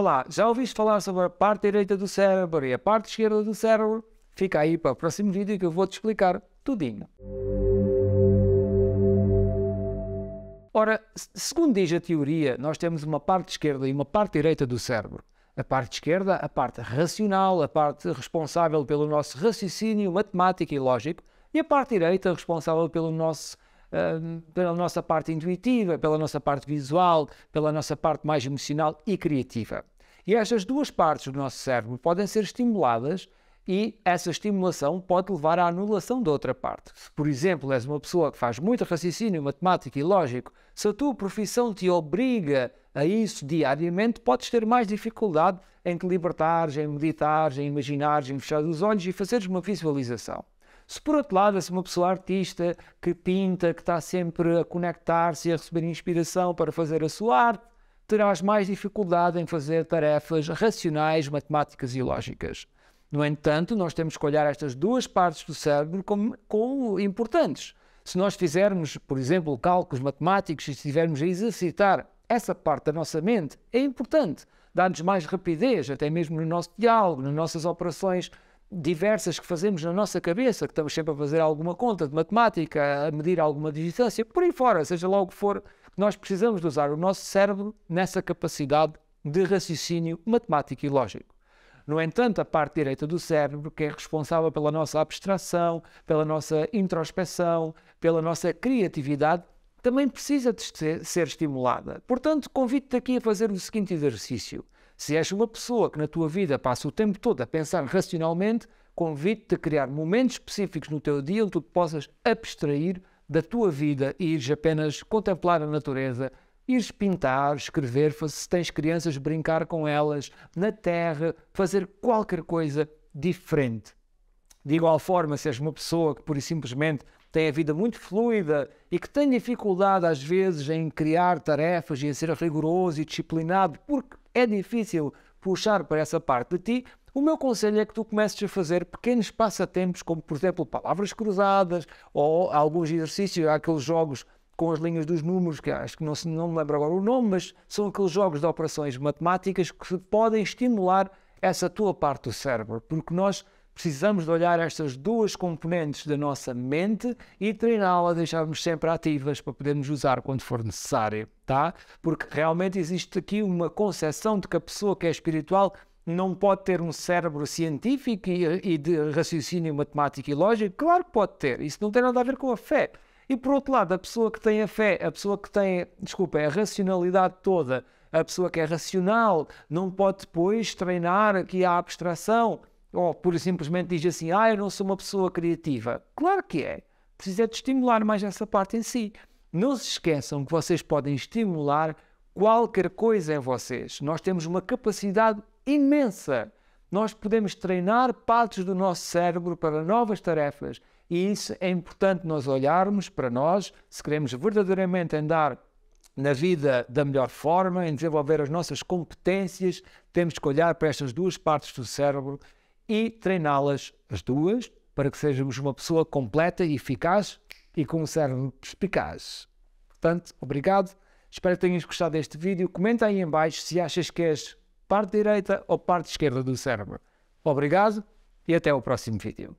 Olá, já ouviste falar sobre a parte direita do cérebro e a parte esquerda do cérebro? Fica aí para o próximo vídeo que eu vou-te explicar tudinho. Ora, segundo diz a teoria, nós temos uma parte esquerda e uma parte direita do cérebro. A parte esquerda, a parte racional, a parte responsável pelo nosso raciocínio matemático e lógico, e a parte direita responsável pelo nosso pela nossa parte intuitiva, pela nossa parte visual, pela nossa parte mais emocional e criativa. E estas duas partes do nosso cérebro podem ser estimuladas e essa estimulação pode levar à anulação da outra parte. Se, por exemplo, és uma pessoa que faz muito raciocínio matemático e lógico, se a tua profissão te obriga a isso diariamente, podes ter mais dificuldade em te libertares, em meditares, em imaginares, em fechar os olhos e fazeres uma visualização. Se por outro lado, se uma pessoa artista que pinta, que está sempre a conectar-se e a receber inspiração para fazer a sua arte, terás mais dificuldade em fazer tarefas racionais, matemáticas e lógicas. No entanto, nós temos que olhar estas duas partes do cérebro como, como importantes. Se nós fizermos, por exemplo, cálculos matemáticos e estivermos a exercitar essa parte da nossa mente, é importante. Dá-nos mais rapidez, até mesmo no nosso diálogo, nas nossas operações diversas que fazemos na nossa cabeça, que estamos sempre a fazer alguma conta de matemática, a medir alguma distância, por aí fora, seja lá o que for, nós precisamos de usar o nosso cérebro nessa capacidade de raciocínio matemático e lógico. No entanto, a parte direita do cérebro, que é responsável pela nossa abstração, pela nossa introspecção, pela nossa criatividade, também precisa de ser estimulada. Portanto, convido-te aqui a fazer o seguinte exercício. Se és uma pessoa que na tua vida passa o tempo todo a pensar racionalmente, convido-te a criar momentos específicos no teu dia onde tu possas abstrair da tua vida e ires apenas contemplar a natureza, ires pintar, escrever, se tens crianças, brincar com elas, na terra, fazer qualquer coisa diferente. De igual forma, se és uma pessoa que pura e simplesmente tem a vida muito fluida e que tem dificuldade às vezes em criar tarefas e em ser rigoroso e disciplinado, por é difícil puxar para essa parte de ti, o meu conselho é que tu comeces a fazer pequenos passatempos, como por exemplo palavras cruzadas ou alguns exercícios, há aqueles jogos com as linhas dos números, que acho que não, não me lembro agora o nome, mas são aqueles jogos de operações matemáticas que podem estimular essa tua parte do cérebro, porque nós precisamos de olhar estas duas componentes da nossa mente e treiná deixá deixarmos sempre ativas para podermos usar quando for necessário, tá? Porque realmente existe aqui uma concepção de que a pessoa que é espiritual não pode ter um cérebro científico e, de raciocínio matemático e lógico? Claro que pode ter, isso não tem nada a ver com a fé. E por outro lado, a pessoa que tem a fé, a pessoa que tem, desculpa, a racionalidade toda, a pessoa que é racional, não pode depois treinar aqui a abstração, ou pura e simplesmente diz assim: Ah, eu não sou uma pessoa criativa. Claro que é. Precisa de estimular mais essa parte em si. Não se esqueçam que vocês podem estimular qualquer coisa em vocês. Nós temos uma capacidade imensa. Nós podemos treinar partes do nosso cérebro para novas tarefas. E isso é importante nós olharmos para nós, se queremos verdadeiramente andar na vida da melhor forma, em desenvolver as nossas competências, temos que olhar para estas duas partes do cérebro e treiná-las as duas para que sejamos uma pessoa completa e eficaz e com um cérebro perspicaz. Portanto, obrigado. Espero que tenhas gostado deste vídeo. Comenta aí em baixo se achas que és parte direita ou parte esquerda do cérebro. Obrigado e até o próximo vídeo.